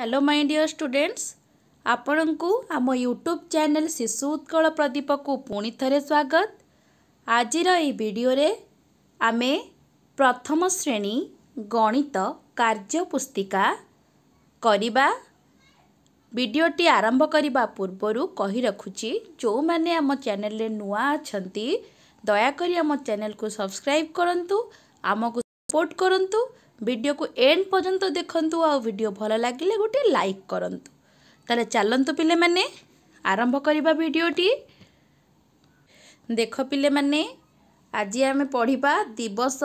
hello my dear students ଆପଣଙ୍କୁ ଆମ YouTube channel ଶିଶୁ ଉତ୍କଳ ପ୍ରଦୀପକୁ ପୁଣି ଥରେ ସ୍ୱାଗତ ଆଜିର ଏହି ଭିଡ଼ିଓରେ ଆମେ ପ୍ରଥମ ଶ୍ରେଣୀ ଗଣିତ କାର୍ଯ୍ୟ ପୁସ୍ତିକା କରିବା ଭିଡ଼ିଓଟି ଆରମ୍ଭ କରିବା ପୂର୍ବରୁ କହି ରଖୁଛି ଯେଉଁମାନେ ଆମ ଚ୍ୟାନେଲରେ ନୂଆ ଅଛନ୍ତି ଦୟାକରି ଆମ ଚ୍ୟାନେଲକୁ ସବସ୍କ୍ରାଇବ୍ କରନ୍ତୁ ଆମକୁ ସପୋର୍ଟ କରନ୍ତୁ ଭିଡ଼ିଓକୁ ଏଣ୍ଡ ପର୍ଯ୍ୟନ୍ତ ଦେଖନ୍ତୁ ଆଉ ଭିଡ଼ିଓ ଭଲ ଲାଗିଲେ ଗୋଟିଏ ଲାଇକ୍ କରନ୍ତୁ ତାହେଲେ ଚାଲନ୍ତୁ ପିଲେମାନେ ଆରମ୍ଭ କରିବା ଭିଡ଼ିଓଟି ଦେଖ ପିଲେମାନେ ଆଜି ଆମେ ପଢ଼ିବା ଦିବସ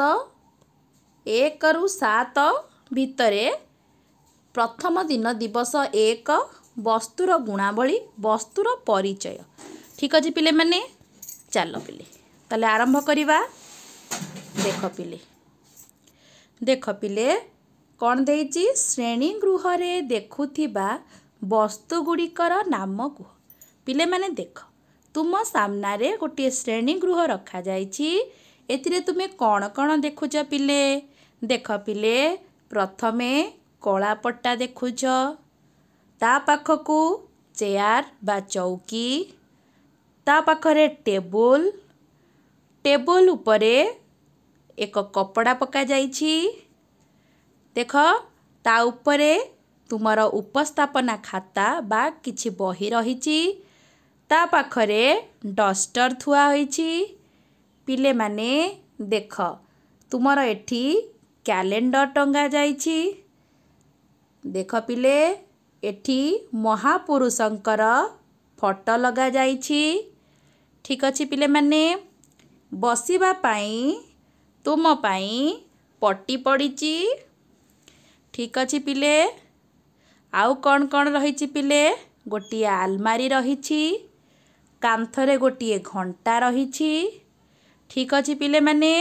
ଏକରୁ ସାତ ଭିତରେ ପ୍ରଥମ ଦିନ ଦିବସ ଏକ ବସ୍ତୁର ଗୁଣାବଳୀ ବସ୍ତୁର ପରିଚୟ ଠିକ ଅଛି ପିଲେମାନେ ଚାଲ ପିଲେ ତାହେଲେ ଆରମ୍ଭ କରିବା ଦେଖ ପିଲେ ଦେଖ ପିଲେ କ'ଣ ଦେଇଛି ଶ୍ରେଣୀ ଗୃହରେ ଦେଖୁଥିବା ବସ୍ତୁ ଗୁଡ଼ିକର ନାମ କୁହ ପିଲେମାନେ ଦେଖ ତୁମ ସାମ୍ନାରେ ଗୋଟିଏ ଶ୍ରେଣୀ ଗୃହ ରଖାଯାଇଛି ଏଥିରେ ତୁମେ କ'ଣ କ'ଣ ଦେଖୁଛ ପିଲେ ଦେଖ ପିଲେ ପ୍ରଥମେ କଳାପଟା ଦେଖୁଛ ତା ପାଖକୁ ଚେୟାର ବା ଚୌକି ତା ପାଖରେ ଟେବୁଲ ଟେବୁଲ ଉପରେ ଏକ କପଡ଼ା ପକାଯାଇଛି ଦେଖ ତା ଉପରେ ତୁମର ଉପସ୍ଥାପନା ଖାତା ବା କିଛି ବହି ରହିଛି ତା ପାଖରେ ଡଷ୍ଟର ଥୁଆ ହୋଇଛି ପିଲେମାନେ ଦେଖ ତୁମର ଏଠି କ୍ୟାଲେଣ୍ଡର ଟଙ୍ଗା ଯାଇଛି ଦେଖ ପିଲେ ଏଠି ମହାପୁରୁଷଙ୍କର ଫଟୋ ଲଗାଯାଇଛି ଠିକ ଅଛି ପିଲେମାନେ ବସିବା ପାଇଁ ତୁମ ପାଇଁ ପଟି ପଡ଼ିଛି ଠିକ୍ ଅଛି ପିଲେ ଆଉ କ'ଣ କ'ଣ ରହିଛି ପିଲେ ଗୋଟିଏ ଆଲମାରି ରହିଛି କାନ୍ଥରେ ଗୋଟିଏ ଘଣ୍ଟା ରହିଛି ଠିକ୍ ଅଛି ପିଲେମାନେ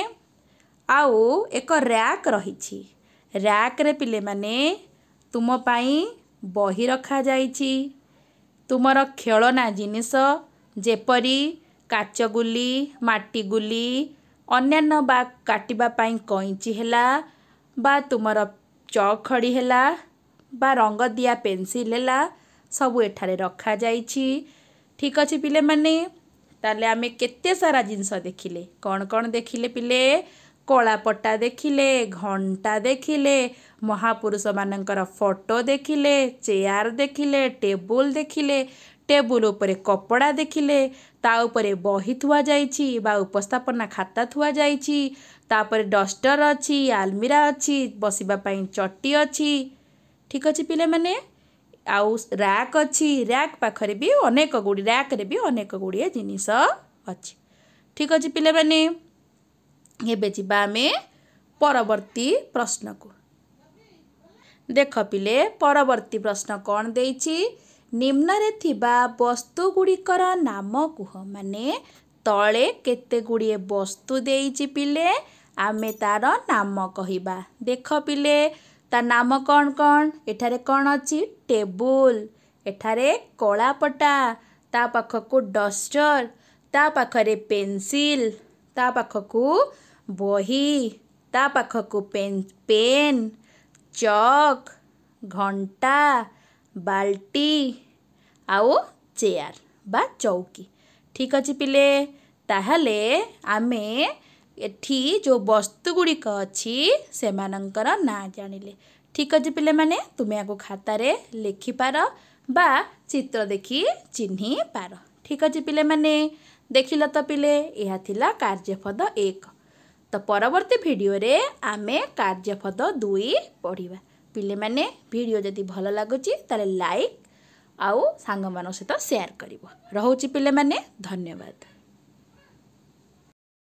ଆଉ ଏକ ରାକ୍ ରହିଛି ରାକ୍ରେ ପିଲେମାନେ ତୁମ ପାଇଁ ବହି ରଖାଯାଇଛି ତୁମର ଖେଳନା ଜିନିଷ ଯେପରି କାଚଗୁଲି ମାଟିଗୁଲି ଅନ୍ୟାନ୍ୟ ବା କାଟିବା ପାଇଁ କଇଁଚି ହେଲା ବା ତୁମର ଚକ୍ ଖଡ଼ି ହେଲା ବା ରଙ୍ଗ ଦିଆ ପେନସିଲ୍ ହେଲା ସବୁ ଏଠାରେ ରଖାଯାଇଛି ଠିକ୍ ଅଛି ପିଲେମାନେ ତାହେଲେ ଆମେ କେତେ ସାରା ଜିନିଷ ଦେଖିଲେ କ'ଣ କ'ଣ ଦେଖିଲେ ପିଲେ କଳାପଟା ଦେଖିଲେ ଘଣ୍ଟା ଦେଖିଲେ ମହାପୁରୁଷମାନଙ୍କର ଫଟୋ ଦେଖିଲେ ଚେୟାର ଦେଖିଲେ ଟେବୁଲ୍ ଦେଖିଲେ ଟେବୁଲ ଉପରେ କପଡ଼ା ଦେଖିଲେ ତା ଉପରେ ବହି ଥୁଆଯାଇଛି ବା ଉପସ୍ଥାପନା ଖାତା ଥୁଆ ଥୁଆଯାଇଛି ତାପରେ ଡଷ୍ଟର ଅଛି ଆଲମିରା ଅଛି ବସିବା ପାଇଁ ଚଟି ଅଛି ଠିକ୍ ଅଛି ପିଲାମାନେ ଆଉ ରାକ୍ ଅଛି ରାକ୍ ପାଖରେ ବି ଅନେକ ଗୁଡ଼ିଏ ରାକ୍ରେ ବି ଅନେକ ଗୁଡ଼ିଏ ଜିନିଷ ଅଛି ଠିକ୍ ଅଛି ପିଲାମାନେ ଏବେ ଯିବା ଆମେ ପରବର୍ତ୍ତୀ ପ୍ରଶ୍ନକୁ ଦେଖ ପିଲେ ପରବର୍ତ୍ତୀ ପ୍ରଶ୍ନ କ'ଣ ଦେଇଛି ନିମ୍ନରେ ଥିବା ବସ୍ତୁଗୁଡ଼ିକର ନାମ କୁହ ମାନେ ତଳେ କେତେ ଗୁଡ଼ିଏ ବସ୍ତୁ ଦେଇଛି ପିଲେ ଆମେ ତାର ନାମ କହିବା ଦେଖ ପିଲେ ତା ନାମ କ'ଣ କ'ଣ ଏଠାରେ କ'ଣ ଅଛି ଟେବୁଲ ଏଠାରେ କଳାପଟା ତା ପାଖକୁ ଡଷ୍ଟର ତା ପାଖରେ ପେନସିଲ ତା ପାଖକୁ ବହି ତା ପାଖକୁ ପେନ୍ ପେନ୍ ଚକ୍ ଘଣ୍ଟା ବାଲ୍ଟି ଆଉ ଚେୟାର ବା ଚୌକି ଠିକ୍ ଅଛି ପିଲେ ତାହେଲେ ଆମେ ଏଠି ଯେଉଁ ବସ୍ତୁ ଗୁଡ଼ିକ ଅଛି ସେମାନଙ୍କର ନାଁ ଜାଣିଲେ ଠିକ୍ ଅଛି ପିଲାମାନେ ତୁମେ ଆକୁ ଖାତାରେ ଲେଖିପାର ବା ଚିତ୍ର ଦେଖି ଚିହ୍ନି ପାର ଠିକ୍ ଅଛି ପିଲେମାନେ ଦେଖିଲ ତ ପିଲେ ଏହା ଥିଲା କାର୍ଯ୍ୟପଦ ଏକ ତ ପରବର୍ତ୍ତୀ ଭିଡ଼ିଓରେ ଆମେ କାର୍ଯ୍ୟପଦ ଦୁଇ ପଢ଼ିବା ପିଲେମାନେ ଭିଡ଼ିଓ ଯଦି ଭଲ ଲାଗୁଛି ତାହେଲେ ଲାଇକ୍ ଆଉ ସାଙ୍ଗମାନଙ୍କ ସହିତ ସେୟାର କରିବ ରହୁଛି ପିଲେମାନେ ଧନ୍ୟବାଦ